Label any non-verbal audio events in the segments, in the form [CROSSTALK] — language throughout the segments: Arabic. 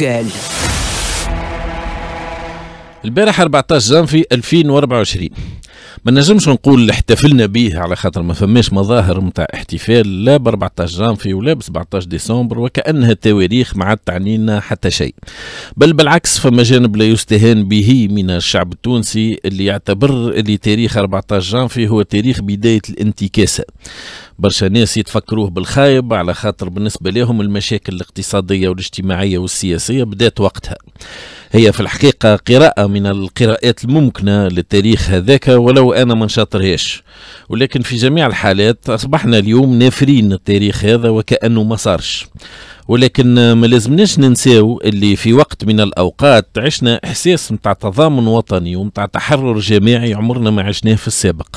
جوجل البارح 14 جانفي 2024 ما نجمش نقول احتفلنا به على خاطر ما فماش مظاهر نتاع احتفال لا ب 14 جانفي ولا ب 17 ديسمبر وكانها تواريخ ما عاد تعني لنا حتى شيء بل بالعكس فما جانب لا يستهان به من الشعب التونسي اللي يعتبر اللي تاريخ 14 جانفي هو تاريخ بدايه الانتكاسه برشا ناس يتفكروه بالخايب على خاطر بالنسبة لهم المشاكل الاقتصادية والاجتماعية والسياسية بدأت وقتها هي في الحقيقة قراءة من القراءات الممكنة للتاريخ هذاك ولو أنا ما نشاطرهاش ولكن في جميع الحالات أصبحنا اليوم نافرين التاريخ هذا وكأنه ما صارش ولكن ما لازمناش ننساو اللي في وقت من الاوقات عشنا احساس متاع تضامن وطني ومتاع تحرر جماعي عمرنا ما عشناه في السابق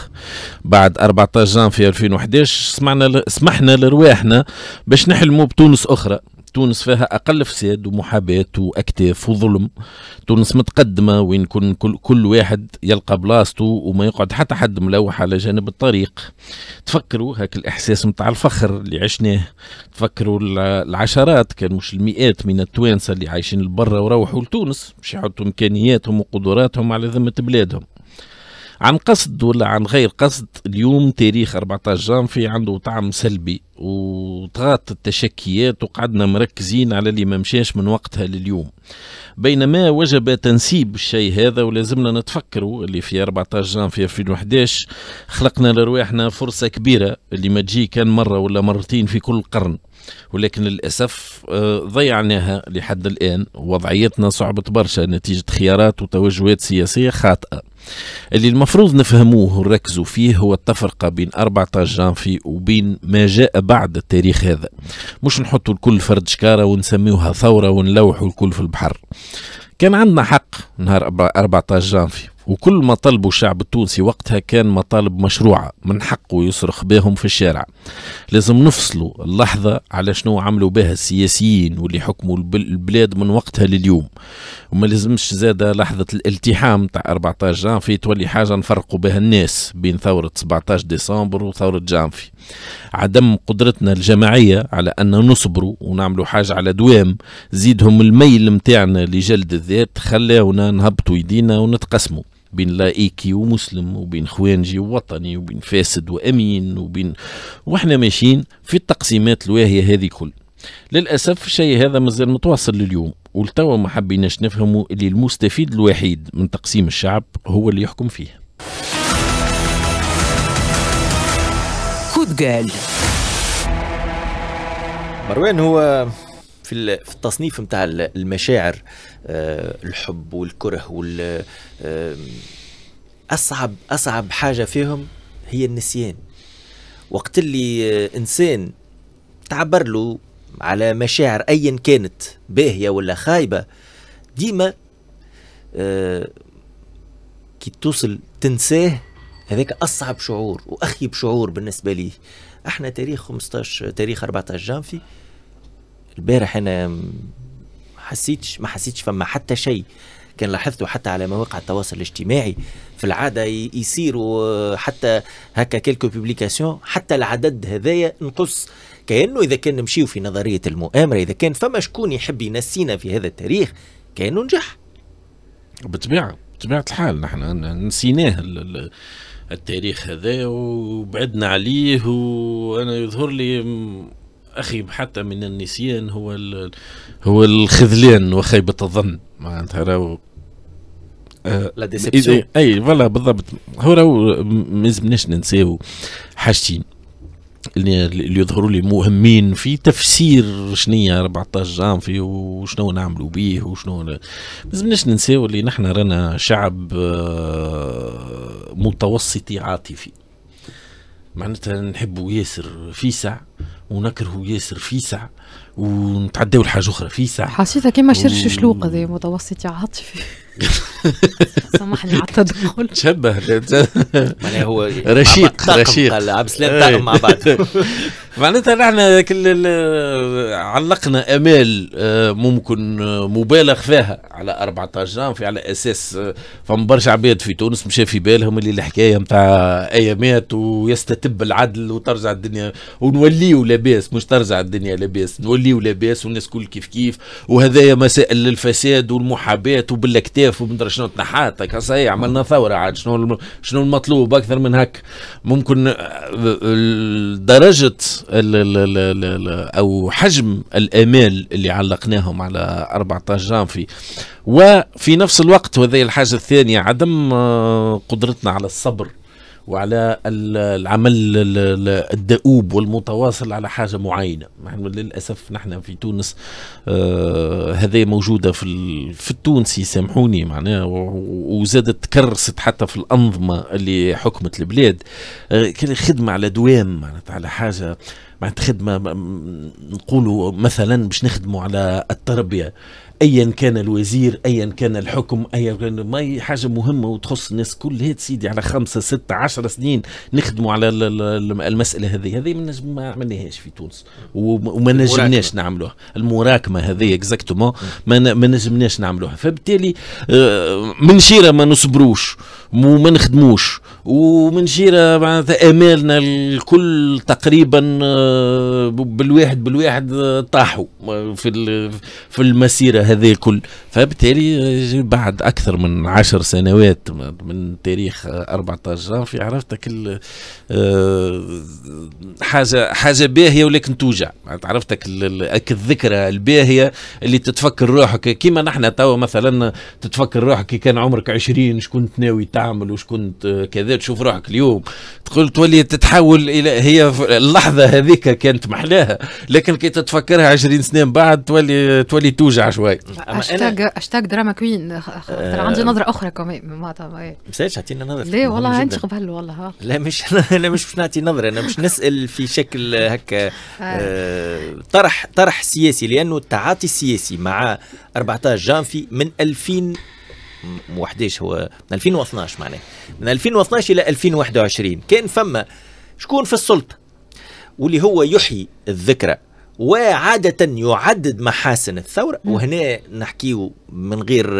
بعد 14 جانفي 2011 سمعنا سمحنا لرواحنا باش نحلموا بتونس اخرى تونس فيها اقل فساد ومحاباه واكتاف وظلم تونس متقدمه وين كل, كل واحد يلقى بلاصته وما يقعد حتى حد ملوح على جانب الطريق تفكروا هاك الاحساس متاع الفخر اللي عشناه تفكروا العشرات كان مش المئات من التوانسه اللي عايشين لبرا وروحوا لتونس باش يحطوا امكانياتهم وقدراتهم على ذمه بلادهم عن قصد ولا عن غير قصد اليوم تاريخ 14 جانفي عنده طعم سلبي وطغات التشكيات وقعدنا مركزين على اللي ما مشاش من وقتها لليوم بينما وجب تنسيب الشيء هذا ولازمنا نتفكروا اللي في 14 جانفي 2011 خلقنا لرواحنا فرصة كبيرة اللي ما تجي كان مرة ولا مرتين في كل قرن ولكن للأسف آه، ضيعناها لحد الآن وضعيتنا صعبت برشا نتيجة خيارات وتوجهات سياسية خاطئة اللي المفروض نفهموه ونركزوا فيه هو التفرقة بين 14 جانفي وبين ما جاء بعد التاريخ هذا مش نحطوا الكل فرد شكارة ونسميوها ثورة ونلوحوا الكل في البحر كان عندنا حق نهار 14 جانفي وكل ما طلبوا الشعب التونسي وقتها كان مطالب مشروعة من حقه يصرخ بهم في الشارع لازم نفصلوا اللحظة على شنو عملوا بها السياسيين واللي حكموا البلاد من وقتها لليوم وما لازمش زادة لحظة الالتحام تاع 14 جانفي تولي حاجة نفرقوا بها الناس بين ثورة 17 ديسمبر وثورة جانفي عدم قدرتنا الجماعية على أن نصبروا ونعملوا حاجة على دوام زيدهم الميل متاعنا لجلد الذات خلاونا نهبطوا يدينا ونتقسموا بين لايكي ومسلم وبين خوانجي ووطني وبين فاسد وامين وبين واحنا ماشيين في التقسيمات الواهيه هذه كل للاسف الشيء هذا مازال متواصل لليوم ولتوا ما حبيناش نفهموا اللي المستفيد الوحيد من تقسيم الشعب هو اللي يحكم فيه خذ قال مروان هو في في التصنيف نتاع المشاعر آه، الحب والكره وال آه، اصعب اصعب حاجه فيهم هي النسيان وقت اللي انسان تعبر له على مشاعر ايا كانت باهيه ولا خايبه ديما آه، كي توصل تنساه هذاك اصعب شعور واخيب شعور بالنسبه لي احنا تاريخ 15 تاريخ 14 جانفي البارح انا حسيتش ما حسيتش فما حتى شيء كان لاحظته حتى على مواقع التواصل الاجتماعي في العاده يصير حتى هكا كيلكو بوبليكاسيون حتى العدد هذايا نقص كانه اذا كان نمشيو في نظريه المؤامره اذا كان فما شكون يحب ينسينا في هذا التاريخ كانه نجح بطبيعة بطبيعه الحال نحن نسيناه التاريخ هذا وبعدنا عليه وانا يظهر لي اخي حتى من النسيان هو هو الخذلان وخيبه الظن معناتها راهو لا آه، ديسيبسيون اي فوالا بالضبط هو راهو ما لازمناش ننساو حاجتين اللي يظهروا لي مهمين في تفسير شنية 14 جانفي وشنو نعملوا بيه وشنو ما لازمناش ننساو اللي نحن رانا شعب آه، متوسطي عاطفي معناتها نحبوا ياسر فيسع ونكرهوا ياسر فيسع ونتعداو لحاجه اخرى فيسع حسيتها كيما شرش شلوق هذا متوسط عاطفي [LAUGHS] سامحني على التدخل تشبه هو رشيق رشيق عبد السلام مع بعض [LAUGHS] معناتها نحن كل علقنا امال آه، ممكن آه، مبالغ فيها على 14 عام في على اساس آه، فما برشا عباد في تونس مشى في بالهم اللي الحكايه نتاع ايامات ويستتب العدل وترجع الدنيا ونوليو لاباس مش ترجع الدنيا لاباس نوليو لاباس والناس كل كيف كيف وهذايا مسائل للفساد والمحاباه وبالاكتاف ومدري شنو تنحات صحيح عملنا ثوره عاد شنو شنو المطلوب اكثر من هك ممكن درجه ال ال ال او حجم الامال اللي علقناهم على 14 جانفي وفي نفس الوقت وهذه الحاجه الثانيه عدم آه، قدرتنا على الصبر وعلى العمل الدؤوب والمتواصل على حاجه معينه نحن للاسف نحن في تونس آه، هذه موجوده في في التونسي سامحوني معناها وزادت تكرست حتى في الانظمه اللي حكمت البلاد آه خدمه على دوام معناتها على حاجه معناتها خدمه نقولوا مثلا باش نخدموا على التربيه ايا كان الوزير ايا كان الحكم ايا كان ما حاجه مهمه وتخص الناس كلها سيدي على خمسه سته عشر سنين نخدموا على المساله هذه هذه ما عملناهاش في تونس وما نجمناش نعملوها المراكمه هذه اكزاكتومون ما نجمناش نعملوها فبالتالي آه، من شيره ما نصبروش وما نخدموش ومن جيرة معناتها امالنا الكل تقريبا آه، بالواحد بالواحد آه، طاحوا آه، في في المسيره هذه كل فبالتالي بعد اكثر من عشر سنوات من تاريخ 14 جانفي عرفتك حاجه حاجه باهيه ولكن توجع عرفتك الذكرى الباهيه اللي تتفكر روحك كيما نحن توا مثلا تتفكر روحك كان عمرك 20 شكون تناوي تعمل وشكون كذا هذا تشوف روحك اليوم تقول تولي تتحول الى هي اللحظه هذيك كانت محلاها لكن كي تتفكرها 20 سنه من بعد تولي تولي توجع شوي اشتاق اشتاق دراما كوين خاطر آه. عندي نظره اخرى كمان معناتها مساج اعطينا نظره لا والله انت قبل والله لا مش [LAUGHS] لا مش باش نعطي نظره انا مش نسال في شكل هكا آه. آه، طرح طرح سياسي لانه التعاطي السياسي مع 14 جانفي من 2000 وحداش هو من 2012 معناه من 2012 الى 2021 كان فما شكون في السلطه واللي هو يحيي الذكرى وعادة يعدد محاسن الثورة وهنا نحكيه من غير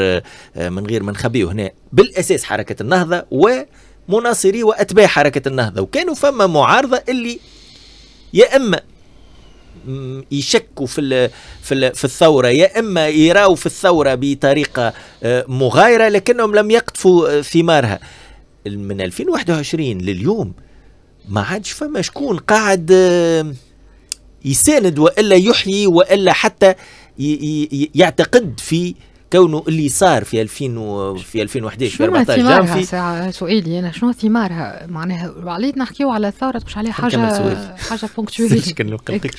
آه، من غير ما خبيه هنا بالأساس حركة النهضة ومناصري وأتباع حركة النهضة وكانوا فما معارضة اللي يا إما يشكوا في في في الثوره يا اما يراوا في الثوره بطريقه مغايره لكنهم لم يقطفوا ثمارها من 2021 لليوم ما عادش فما شكون قاعد يساند والا يحيي والا حتى يعتقد في كونه اللي صار في 2000 و... في 2011 في 14 ثمارها ساعة سؤالي انا شنو ثمارها معناها وعليت نحكيو على ثوره مش عليها حاجه حاجه بونكتويل [LAUGHS]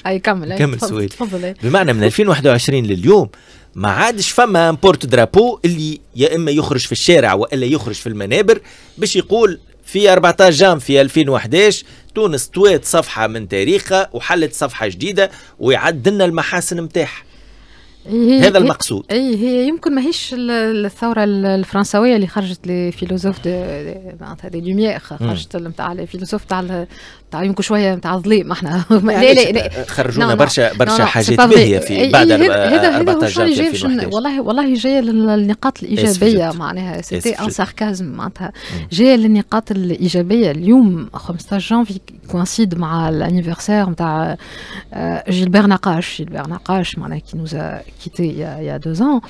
اي كمل كمل سؤال تفضل بمعنى من 2021 لليوم ما عادش فما بورت درابو اللي يا اما يخرج في الشارع والا يخرج في المنابر باش يقول في 14 جام في 2011 تونس طويت صفحه من تاريخها وحلت صفحه جديده ويعدلنا المحاسن نتاعها إيه، هذا إيه، المقصود اي هي يمكن ماهيش الثوره الفرنسويه اللي خرجت لي فيلوزوف معناتها دي لوميير خرجت نتاع الفيلوزوف تاع تاع يمكن شويه نتاع الظلام احنا [LAUGHS] لا لا خرجونا نعم، برشا نعم، برشا نعم، حاجات باهيه في إيه، بعد هذا هذا هو جاي والله والله جايه للنقاط الايجابيه معناها سيتي ان ساركازم معناتها جايه للنقاط الايجابيه اليوم 15 جانفي كوانسيد مع الانيفرسير نتاع آه، جيلبر نقاش جيلبر نقاش معناها كي نوزا quitté il y a, deux ans.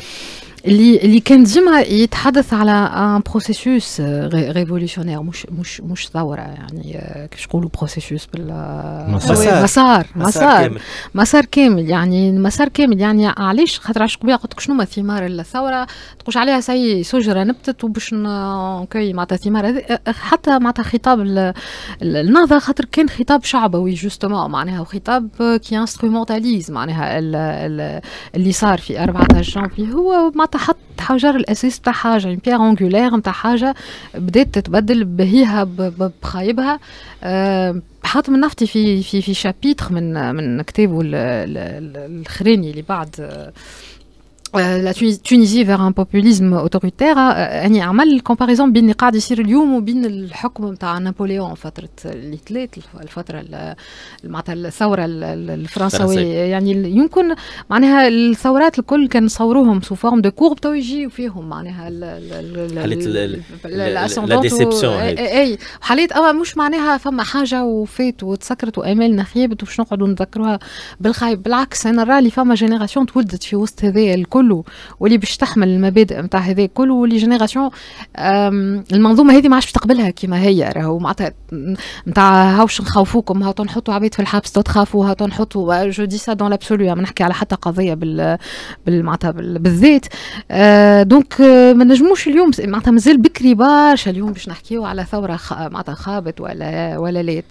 اللي اللي كان ديما يتحدث على ان بروسيسوس ريفولوسيونير مش مش مش ثوره يعني آه، كيفاش نقولوا بروسيسوس بال آه، آه، مسار مسار مسار مسار كامل يعني مسار كامل يعني علاش خاطر علاش قبيله قلت لك شنو ما ثمار الثوره تقولش عليها سي شجره نبتت وباش نكوي معناتها ثمار حتى معناتها خطاب النهضه خاطر كان خطاب شعبوي جوستومون معناها وخطاب كي انسترومونتاليز معناها اللي صار في 14 جانفي هو معناتها حط حجر الاساس تاع حاجه يعني بيير انغولير نتاع حاجه بدات تتبدل بهيها بخايبها أه حاتم النفطي في في في شابيتر من من كتابه الخراني اللي بعد أه لا تونيزي فيغ ان بوبوليزم اوتوريتير اني عمل كومباريزون بين اللي قاعد يصير اليوم وبين الحكم نتاع نابليون فتره اللي تلات الفتره معناتها الثوره الفرنسويه يعني يمكن معناها الثورات الكل كان صوروهم سو فورم دو كورب تو يجي فيهم معناها لا ديسيبسيون اي حالات اما مش معناها فما حاجه وفات وتسكرت وامالنا خيبت وباش نقعدوا نذكروها بالخايب بالعكس انا نرى اللي فما جينيراسيون تولدت في وسط هذايا الكل كله واللي باش تحمل المبادئ نتاع هذا كله واللي جينيراسيون المنظومه هذه ما عادش تقبلها كيما هي راهو معناتها نتاع هاوش نخوفوكم هاو تنحطوا عباد في الحبس تخافوا هاو تنحطوا جو دي سا دون لابسوليو ما نحكي على حتى قضيه بال معناتها بالذات دونك آه، آه، ما نجموش اليوم معناتها مازال بكري برشا اليوم باش نحكيو على ثوره معناتها خابت ولا ولا ليت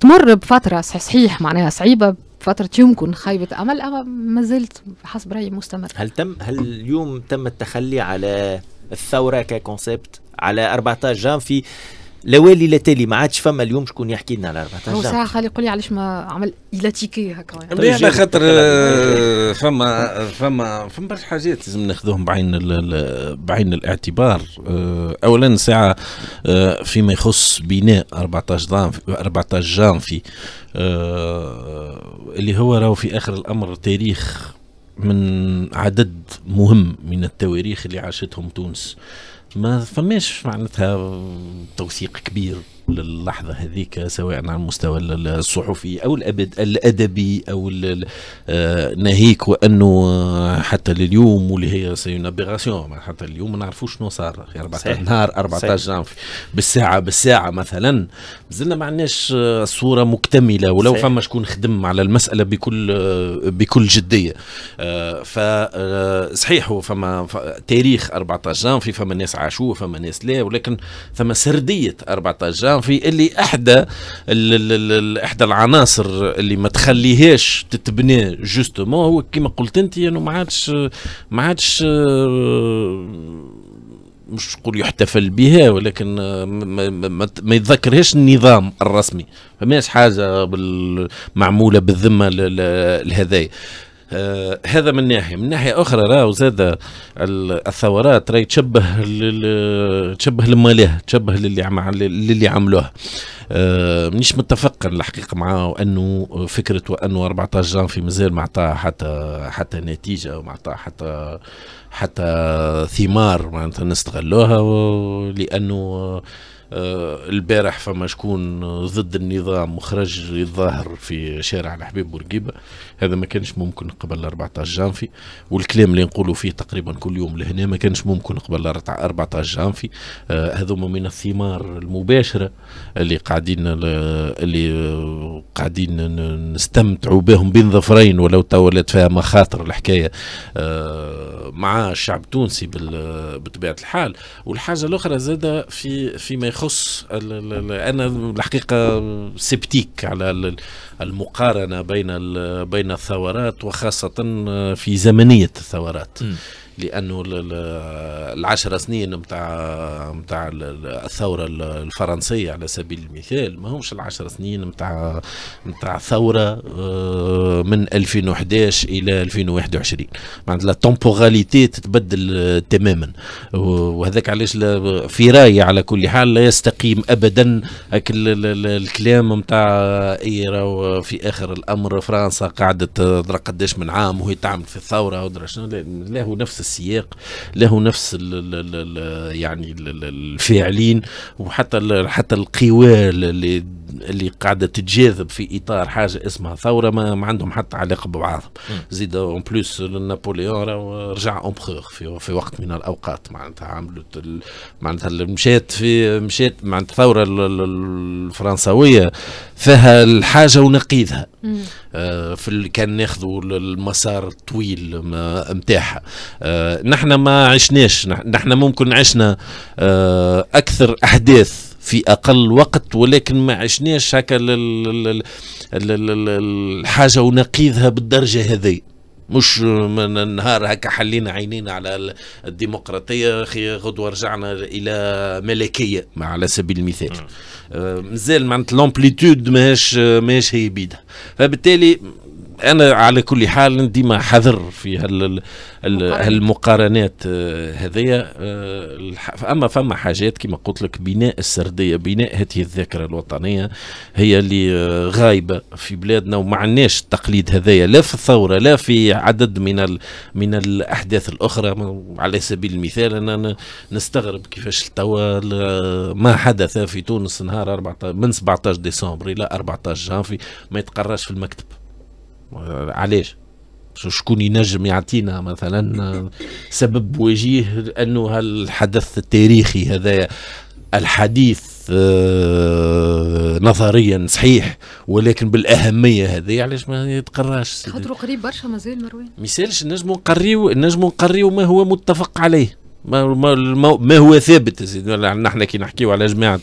تمر بفتره صحيح معناها صعيبه فترة يمكن خيبة أمل أما ما زلت حسب رأيي مستمر هل تم هل اليوم تم التخلي على الثورة ككونسبت على 14 جان في لوالي لتالي ما عادش فما اليوم شكون يحكي لنا على 14 هو ساعه خلي يقول لي علاش ما عمل تيكي هكا طيب، طيب، على خاطر آه، آه، فما فما فما برشا حاجات لازم ناخذوهم بعين بعين الاعتبار آه، اولا ساعه فيما يخص بناء 14 جان 14 جانفي في اللي هو راهو في اخر الامر تاريخ من عدد مهم من التواريخ اللي عاشتهم تونس ما فماش معناتها توثيق كبير للحظه هذيك سواء على المستوى الصحفي او الادبي او آه، ناهيك وانه حتى لليوم واللي هي سينابيغاسيون حتى اليوم ما نعرفوش شنو صار 14 يعني نهار 14 جانفي بالساعه بالساعه مثلا مازلنا ما عندناش آه، صورة مكتمله ولو فما شكون خدم على المساله بكل آه، بكل جديه ف صحيح هو فما تاريخ 14 جانفي فما ناس عاشوه فما ناس لا ولكن فما سرديه 14 جانفي في اللي احدى احدى العناصر اللي ما تخليهاش تتبنى جوستومون هو كما قلت انت انه يعني ما عادش ما عادش آه، مش نقول يحتفل بها ولكن آه، ما, ما, ما يتذكرهاش النظام الرسمي فماش حاجه معموله بالذمه لهذايا آه هذا من ناحيه من ناحيه اخرى راهو زاد الثورات راهي تشبه تشبه لمالها تشبه للي عم للي عملوها آه مانيش متفق الحقيقه معاه انه فكره وانه 14 جان في مازال ما عطاها حتى حتى نتيجه وما عطاها حتى حتى ثمار معناتها نستغلوها لانه آه، البارح فما شكون ضد النظام وخرج يتظاهر في شارع الحبيب بورقيبة هذا ما كانش ممكن قبل 14 جانفي والكلام اللي نقولوا فيه تقريبا كل يوم لهنا ما كانش ممكن قبل 14 جانفي آه، هذوما من الثمار المباشرة اللي قاعدين اللي قاعدين نستمتعوا بهم بين ظفرين ولو تولت فيها مخاطر الحكاية آه، مع الشعب التونسي بطبيعة الحال والحاجة الأخرى زادة في فيما يخص الـ انا الحقيقه سبتيك على المقارنه بين بين الثورات وخاصه في زمنيه الثورات م. لانه العشر سنين نتاع نتاع الثوره الفرنسيه على سبيل المثال ما همش العشر سنين نتاع نتاع ثوره آه، من 2011 الى 2021 معناتها التمبوراليتي تتبدل تماما وهذاك علاش في رايي على كل حال لا يستقيم ابدا الكلام نتاع اي راهو في اخر الامر فرنسا قاعده تدرى قداش من عام وهي تعمل في الثوره ودرا شنو لا هو نفس السياق له نفس ال ال ال يعني الفاعلين وحتى حتى القوى اللي اللي قاعده تتجاذب في اطار حاجه اسمها ثوره ما, ما عندهم حتى علاقه ببعضهم زيد اون بلوس نابوليون رجع امبرور في, في وقت من الاوقات معناتها عملت معناتها مشات في مشات معناتها الثوره الفرنسويه فيها الحاجه ونقيضها آه، في اللي كان ناخذوا المسار الطويل نتاعها آه، نحن ما عشناش نحن ممكن عشنا آه، اكثر احداث في اقل وقت ولكن ما عشناش هكا الحاجه ونقيضها بالدرجه هذه مش من النهار هكا حلينا عينينا على الديمقراطيه اخي غدوه رجعنا الى ملكيه على سبيل المثال آه، مازال معناتها لامبليتود ماهيش ماهيش هي بيدها فبالتالي انا على كل حال ديما حذر في هال هالمقارنات آه، هذيا آه، اما فما حاجات كما قلت لك بناء السرديه بناء هذه الذاكره الوطنيه هي اللي آه، غايبه في بلادنا وما عندناش التقليد هذايا لا في الثوره لا في عدد من ال من الاحداث الاخرى على سبيل المثال انا نستغرب كيفاش توا ما حدث في تونس نهار 14 من 17 ديسمبر الى 14 جانفي ما يتقراش في المكتب علاش شكون ينجم يعطينا مثلا سبب وجيه انه هالحدث التاريخي هذا الحديث آه، نظريا صحيح ولكن بالاهميه هذه علاش ما يتقراش خاطر قريب برشا مازال مروان ما يسالش نجمو نقريو نجمو نقريو ما هو متفق عليه ما, ما, ما هو ثابت نحن كي نحكيو على جماعه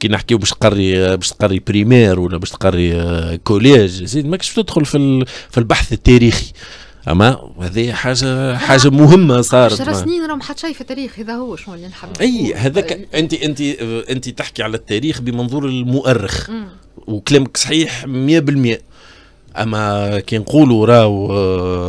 كي نحكيو باش تقري باش تقري بريمير ولا باش تقري كوليج زيد ماكش تدخل في في البحث التاريخي اما هذه حاجه حاجه مهمه صارت 10 سنين راهم حد شيء في التاريخ هذا هو شنو اللي نحب اي هذاك انت انت انت تحكي على التاريخ بمنظور المؤرخ وكلامك صحيح 100% اما كي نقولوا راو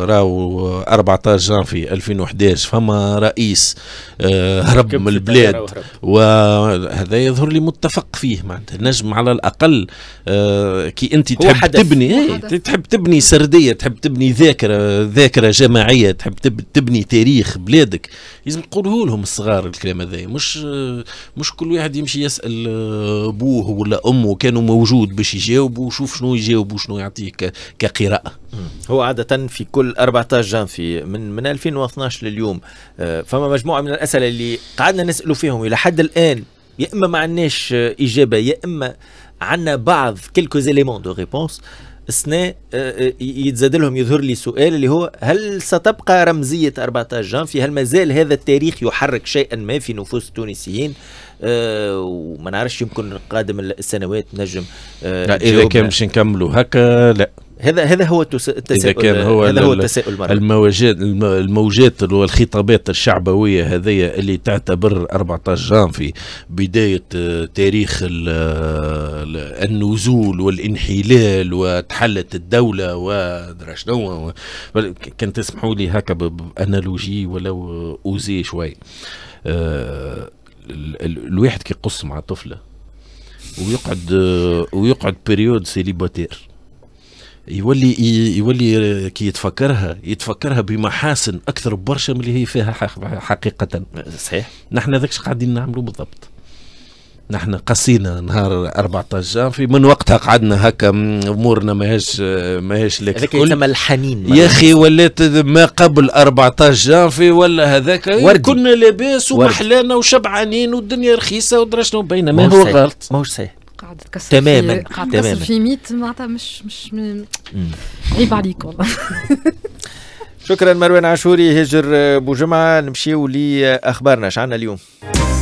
راو 14 جانفي 2011 فما رئيس هرب آه، من البلاد وهذا يظهر لي متفق فيه معناتها نجم على الاقل آه، كي انت تحب تبني تبني إيه، تحب تبني سرديه تحب تبني ذاكره ذاكره جماعيه تحب تبني تاريخ بلادك لازم تقوله لهم الصغار الكلام هذا مش مش كل واحد يمشي يسال آه، ابوه ولا امه كانوا موجود باش يجاوبوا وشوف شنو يجاوبوا شنو يعطيك كقراءه هو عادة في كل 14 جانفي من من 2012 لليوم آه، فما مجموعة من الأسئلة اللي قعدنا نسأله فيهم إلى حد الآن يا إما ما عندناش آه، إجابة يا إما عندنا بعض كيلكو زيليمون دو ريبونس السنة يتزاد لهم يظهر لي سؤال اللي هو هل ستبقى رمزية 14 جانفي هل مازال هذا التاريخ يحرك شيئا ما في نفوس التونسيين أه وما نعرفش يمكن قادم السنوات نجم أه لا إذا كان باش نكملوا هكا لا هذا هذا هو التساؤل كان هو هذا هو التساؤل مرة. الموجات الموجات والخطابات الشعبويه هذه اللي تعتبر 14 جان في بدايه آه، تاريخ آه، النزول والانحلال وتحلت الدوله ودرا شنو كان تسمحوا لي هكا بانالوجي ولو اوزي شوي آه، الواحد كيقص مع طفله ويقعد ويقعد بيريود سيليباتير يولي يولي كي يتفكرها يتفكرها بمحاسن اكثر برشا من اللي هي فيها حقيقه صحيح نحن ذاك قاعدين نعملوا بالضبط نحن قصينا نهار 14 جان في من وقتها قعدنا هكا امورنا ماهيش ماهيش لك هذاك يسمى الحنين يا اخي ولات ما قبل 14 جان في ولا هذاك إيه، كنا لاباس ومحلانا وشبعانين والدنيا رخيصه ودرشنا بينما ما هو غلط ماهوش صحيح قاعد تكسر تماما قاعد تكسر في ميت معناتها مش مش عيب عليك والله [LAUGHS] شكرا مروان عاشوري هجر بوجمعه نمشيو لاخبارنا شعنا اليوم